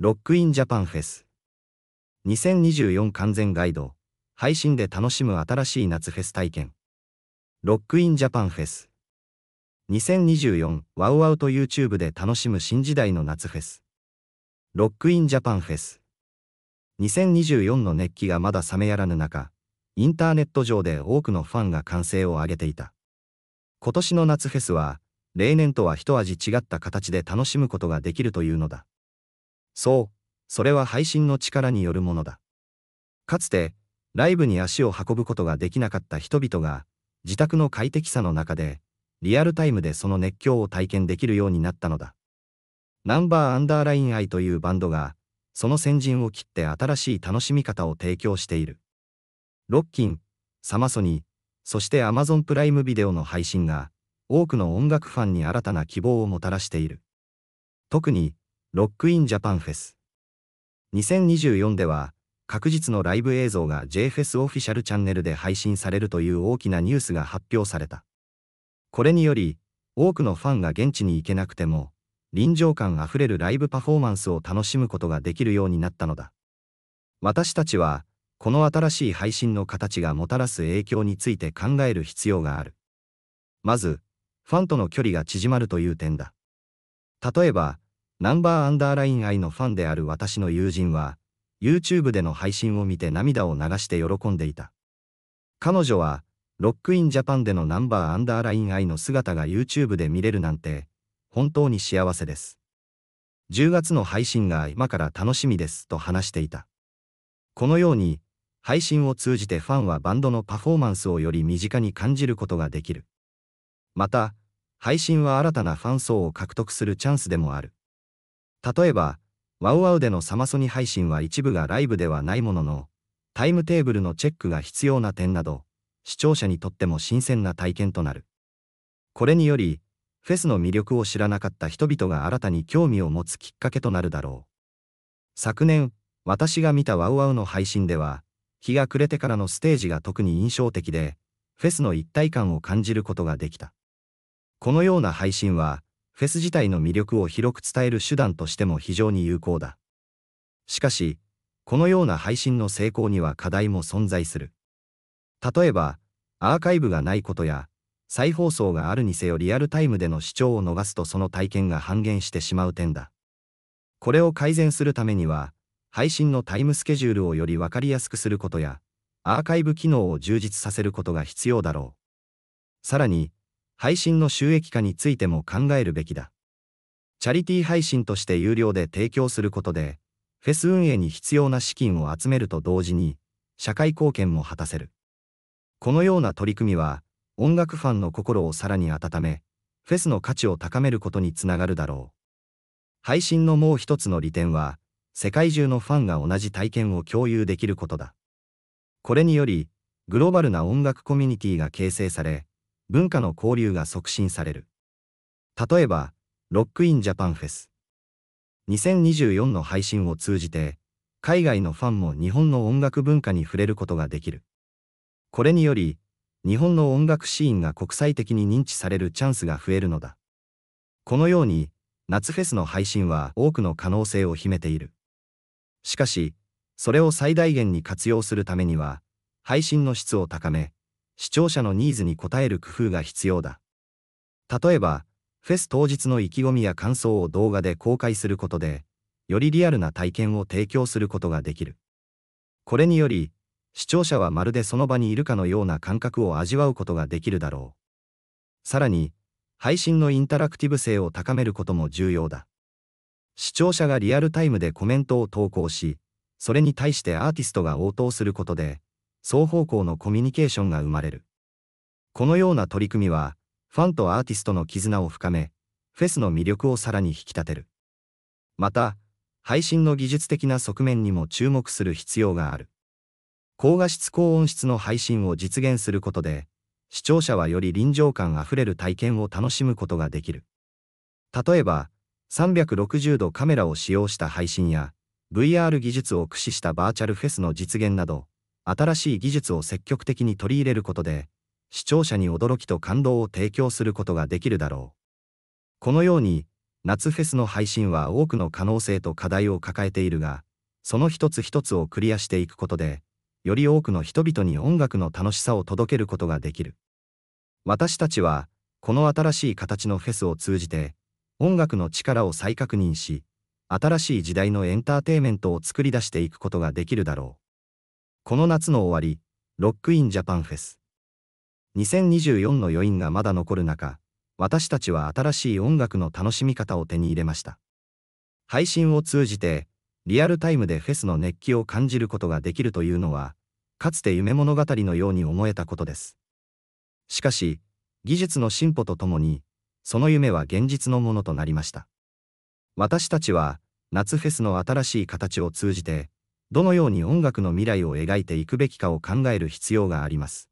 ロックインジャパンフェス。2024完全ガイド。配信で楽しむ新しい夏フェス体験。ロックインジャパンフェス。2024ワウワウと YouTube で楽しむ新時代の夏フェス。ロックインジャパンフェス。2024の熱気がまだ冷めやらぬ中、インターネット上で多くのファンが歓声を上げていた。今年の夏フェスは、例年とは一味違った形で楽しむことができるというのだ。そう、それは配信の力によるものだ。かつて、ライブに足を運ぶことができなかった人々が、自宅の快適さの中で、リアルタイムでその熱狂を体験できるようになったのだ。ナンバーアンダーラインアイというバンドが、その先陣を切って新しい楽しみ方を提供している。ロッキン、サマソニー、そして Amazon プライムビデオの配信が、多くの音楽ファンに新たな希望をもたらしている。特に、ロックインジャパンフェス。2024では、確実のライブ映像が JFES オフィシャルチャンネルで配信されるという大きなニュースが発表された。これにより、多くのファンが現地に行けなくても、臨場感あふれるライブパフォーマンスを楽しむことができるようになったのだ。私たちは、この新しい配信の形がもたらす影響について考える必要がある。まず、ファンとの距離が縮まるという点だ。例えば、ナンバーアンダーライン愛のファンである私の友人は、YouTube での配信を見て涙を流して喜んでいた。彼女は、ロックインジャパンでのナンバーアンダーライン愛の姿が YouTube で見れるなんて、本当に幸せです。10月の配信が今から楽しみですと話していた。このように、配信を通じてファンはバンドのパフォーマンスをより身近に感じることができる。また、配信は新たなファン層を獲得するチャンスでもある。例えば、ワウワウでのサマソニ配信は一部がライブではないものの、タイムテーブルのチェックが必要な点など、視聴者にとっても新鮮な体験となる。これにより、フェスの魅力を知らなかった人々が新たに興味を持つきっかけとなるだろう。昨年、私が見たワウワウの配信では、日が暮れてからのステージが特に印象的で、フェスの一体感を感じることができた。このような配信は、フェス自体の魅力を広く伝える手段としても非常に有効だ。しかし、このような配信の成功には課題も存在する。例えば、アーカイブがないことや、再放送があるにせよリアルタイムでの視聴を逃すとその体験が半減してしまう点だ。これを改善するためには、配信のタイムスケジュールをより分かりやすくすることや、アーカイブ機能を充実させることが必要だろう。さらに、配信の収益化についても考えるべきだ。チャリティー配信として有料で提供することで、フェス運営に必要な資金を集めると同時に、社会貢献も果たせる。このような取り組みは、音楽ファンの心をさらに温め、フェスの価値を高めることにつながるだろう。配信のもう一つの利点は、世界中のファンが同じ体験を共有できることだ。これにより、グローバルな音楽コミュニティが形成され、文化の交流が促進される。例えば、ロックインジャパンフェス。2024の配信を通じて、海外のファンも日本の音楽文化に触れることができる。これにより、日本の音楽シーンが国際的に認知されるチャンスが増えるのだ。このように、夏フェスの配信は多くの可能性を秘めている。しかし、それを最大限に活用するためには、配信の質を高め、視聴者のニーズに応える工夫が必要だ。例えば、フェス当日の意気込みや感想を動画で公開することで、よりリアルな体験を提供することができる。これにより、視聴者はまるでその場にいるかのような感覚を味わうことができるだろう。さらに、配信のインタラクティブ性を高めることも重要だ。視聴者がリアルタイムでコメントを投稿し、それに対してアーティストが応答することで、双方向のコミュニケーションが生まれる。このような取り組みは、ファンとアーティストの絆を深め、フェスの魅力をさらに引き立てる。また、配信の技術的な側面にも注目する必要がある。高画質高音質の配信を実現することで、視聴者はより臨場感あふれる体験を楽しむことができる。例えば、360度カメラを使用した配信や、VR 技術を駆使したバーチャルフェスの実現など、新しい技術を積極的に取り入れることで、視聴者に驚きと感動を提供することができるだろう。このように、夏フェスの配信は多くの可能性と課題を抱えているが、その一つ一つをクリアしていくことで、より多くの人々に音楽の楽しさを届けることができる。私たちは、この新しい形のフェスを通じて、音楽の力を再確認し、新しい時代のエンターテイメントを作り出していくことができるだろう。この夏の終わり、ロックインジャパンフェス。2024の余韻がまだ残る中、私たちは新しい音楽の楽しみ方を手に入れました。配信を通じて、リアルタイムでフェスの熱気を感じることができるというのは、かつて夢物語のように思えたことです。しかし、技術の進歩とともに、その夢は現実のものとなりました。私たちは、夏フェスの新しい形を通じて、どのように音楽の未来を描いていくべきかを考える必要があります。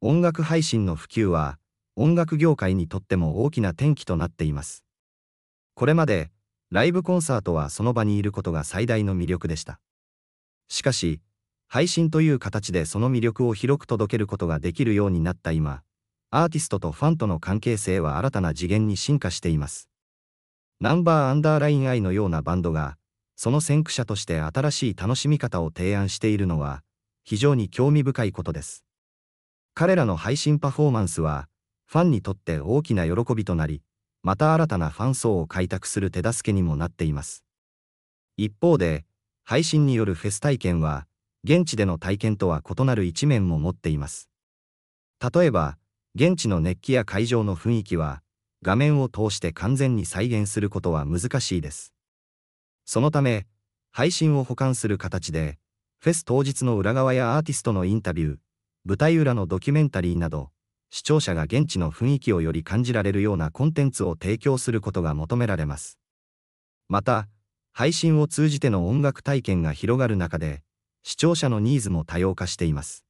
音楽配信の普及は、音楽業界にとっても大きな転機となっています。これまで、ライブコンサートはその場にいることが最大の魅力でした。しかし、配信という形でその魅力を広く届けることができるようになった今、アーティストとファンとの関係性は新たな次元に進化しています。ナンバーアンダーライン I のようなバンドが、その先駆者として新しい楽しみ方を提案しているのは、非常に興味深いことです。彼らの配信パフォーマンスは、ファンにとって大きな喜びとなり、また新たなファン層を開拓する手助けにもなっています。一方で、配信によるフェス体験は、現地での体験とは異なる一面も持っています。例えば、現地の熱気や会場の雰囲気は、画面を通して完全に再現することは難しいです。そのため、配信を保管する形で、フェス当日の裏側やアーティストのインタビュー、舞台裏のドキュメンタリーなど、視聴者が現地の雰囲気をより感じられるようなコンテンツを提供することが求められます。また、配信を通じての音楽体験が広がる中で、視聴者のニーズも多様化しています。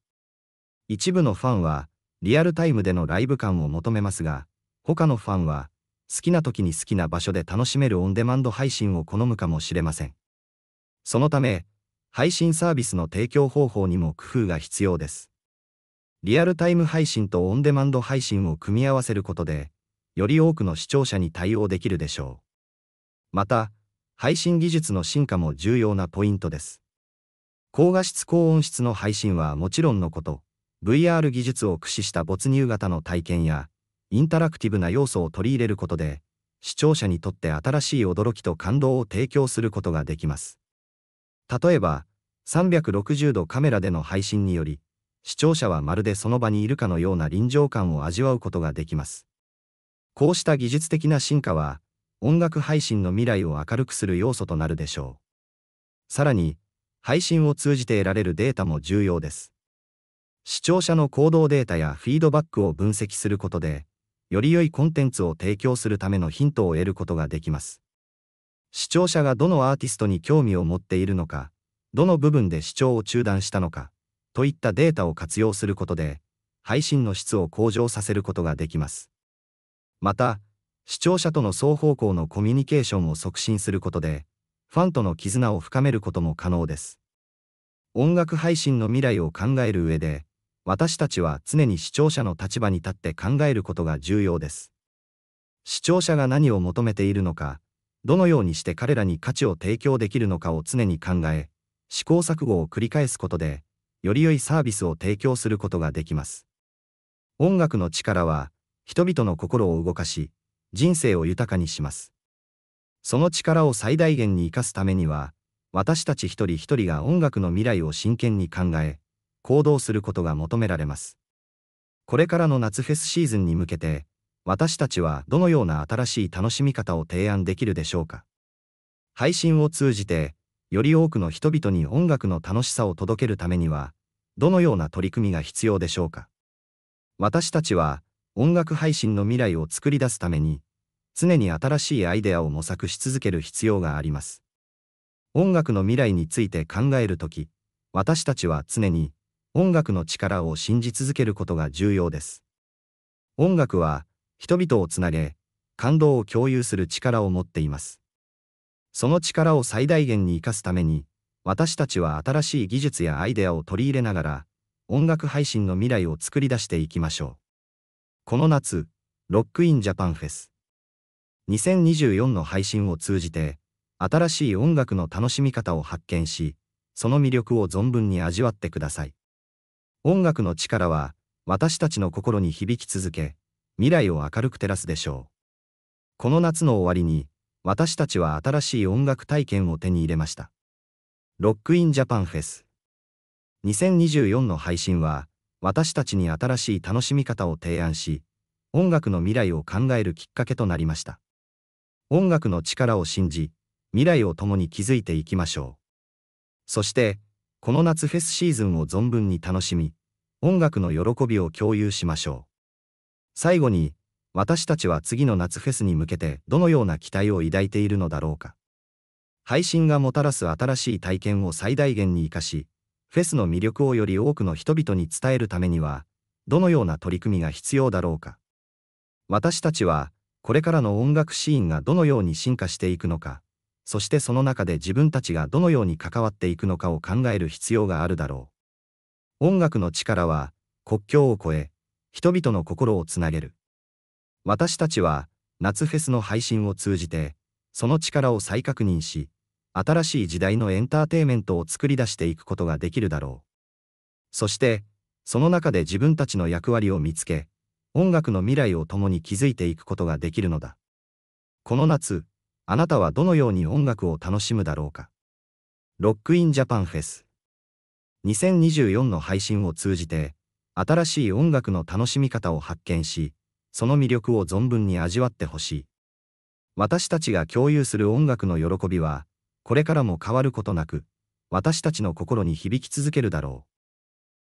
一部のファンは、リアルタイムでのライブ感を求めますが、他のファンは、好きな時に好きな場所で楽しめるオンデマンド配信を好むかもしれません。そのため、配信サービスの提供方法にも工夫が必要です。リアルタイム配信とオンデマンド配信を組み合わせることで、より多くの視聴者に対応できるでしょう。また、配信技術の進化も重要なポイントです。高画質高音質の配信はもちろんのこと、VR 技術を駆使した没入型の体験や、インタラクティブな要素を取り入れることで、視聴者にとって新しい驚きと感動を提供することができます。例えば、360度カメラでの配信により、視聴者はまるでその場にいるかのような臨場感を味わうことができます。こうした技術的な進化は、音楽配信の未来を明るくする要素となるでしょう。さらに、配信を通じて得られるデータも重要です。視聴者の行動データやフィードバックを分析することで、より良いコンテンツを提供するためのヒントを得ることができます。視聴者がどのアーティストに興味を持っているのか、どの部分で視聴を中断したのか、といったデータを活用することで、配信の質を向上させることができます。また、視聴者との双方向のコミュニケーションを促進することで、ファンとの絆を深めることも可能です。音楽配信の未来を考える上で、私たちは常に視聴者の立場に立って考えることが重要です。視聴者が何を求めているのか、どのようにして彼らに価値を提供できるのかを常に考え、試行錯誤を繰り返すことで、より良いサービスを提供することができます。音楽の力は、人々の心を動かし、人生を豊かにします。その力を最大限に生かすためには、私たち一人一人が音楽の未来を真剣に考え、行動することが求められます。これからの夏フェスシーズンに向けて、私たちはどのような新しい楽しみ方を提案できるでしょうか。配信を通じて、より多くの人々に音楽の楽しさを届けるためには、どのような取り組みが必要でしょうか。私たちは、音楽配信の未来を作り出すために、常に新しいアイデアを模索し続ける必要があります。音楽の未来について考えるとき、私たちは常に音楽の力を信じ続けることが重要です。音楽は人々をつなげ、感動を共有する力を持っています。その力を最大限に生かすために、私たちは新しい技術やアイデアを取り入れながら、音楽配信の未来を作り出していきましょう。この夏、ロックインジャパンフェス2024の配信を通じて、新しい音楽の楽しみ方を発見し、その魅力を存分に味わってください。音楽の力は、私たちの心に響き続け、未来を明るく照らすでしょう。この夏の終わりに、私たちは新しい音楽体験を手に入れました。ロックインジャパンフェス。2024の配信は、私たちに新しい楽しみ方を提案し、音楽の未来を考えるきっかけとなりました。音楽の力を信じ、未来を共に築いていきましょう。そして、この夏フェスシーズンを存分に楽しみ、音楽の喜びを共有しましょう。最後に、私たちは次の夏フェスに向けてどのような期待を抱いているのだろうか。配信がもたらす新しい体験を最大限に活かし、フェスの魅力をより多くの人々に伝えるためには、どのような取り組みが必要だろうか。私たちは、これからの音楽シーンがどのように進化していくのか、そしてその中で自分たちがどのように関わっていくのかを考える必要があるだろう。音楽の力は、国境を越え、人々の心をつなげる。私たちは、夏フェスの配信を通じて、その力を再確認し、新しい時代のエンターテイメントを作り出していくことができるだろう。そして、その中で自分たちの役割を見つけ、音楽の未来を共に築いていくことができるのだ。この夏、あなたはどのように音楽を楽しむだろうか。ロックインジャパンフェス。2024の配信を通じて、新しい音楽の楽しみ方を発見し、その魅力を存分に味わってほしい。私たちが共有する音楽の喜びは、これからも変わることなく、私たちの心に響き続けるだろう。